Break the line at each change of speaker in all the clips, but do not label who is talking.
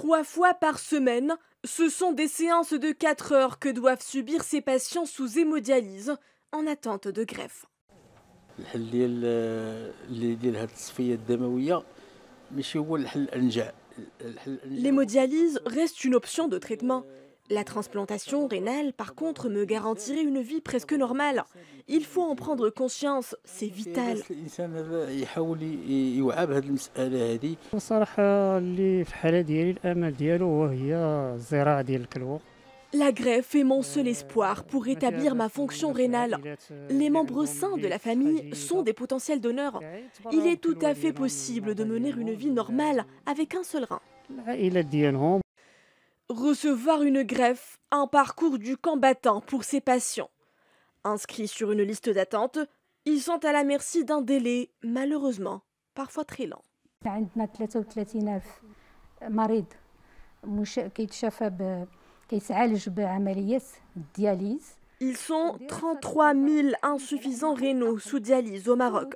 Trois fois par semaine, ce sont des séances de 4 heures que doivent subir ces patients sous hémodialyse en attente de greffe. L'hémodialyse reste une option de traitement, la transplantation rénale, par contre, me garantirait une vie presque normale. Il faut en prendre conscience, c'est vital. La greffe est mon seul espoir pour rétablir ma fonction rénale. Les membres sains de la famille sont des potentiels donneurs. Il est tout à fait possible de mener une vie normale avec un seul rein. Recevoir une greffe, un parcours du combattant pour ses patients. Inscrits sur une liste d'attente, ils sont à la merci d'un délai, malheureusement, parfois très lent. عندنا 33000 مريض Ils sont 33 000 insuffisants rénaux sous dialyse au Maroc.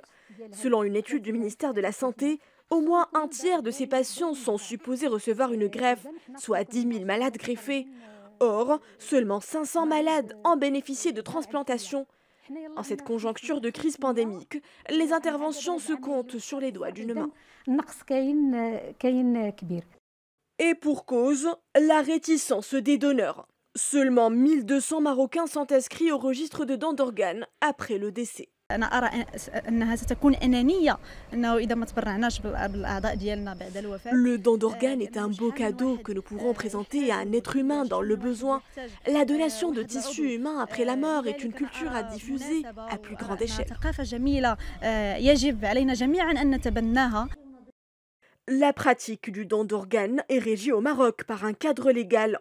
Selon une étude du ministère de la Santé, au moins un tiers de ces patients sont supposés recevoir une greffe, soit 10 000 malades greffés. Or, seulement 500 malades en bénéficié de transplantation. En cette conjoncture de crise pandémique, les interventions se comptent sur les doigts d'une main. Et pour cause, la réticence des donneurs. Seulement 1200 Marocains sont inscrits au registre de dents d'organes après le décès. Le don d'organes est un beau cadeau que nous pourrons présenter à un être humain dans le besoin. La donation de tissus humains après la mort est une culture à diffuser à plus grande échelle. La pratique du don d'organes est régie au Maroc par un cadre légal.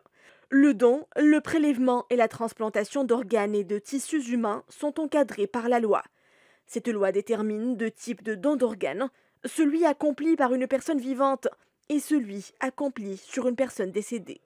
Le don, le prélèvement et la transplantation d'organes et de tissus humains sont encadrés par la loi. Cette loi détermine deux types de dons d'organes, celui accompli par une personne vivante et celui accompli sur une personne décédée.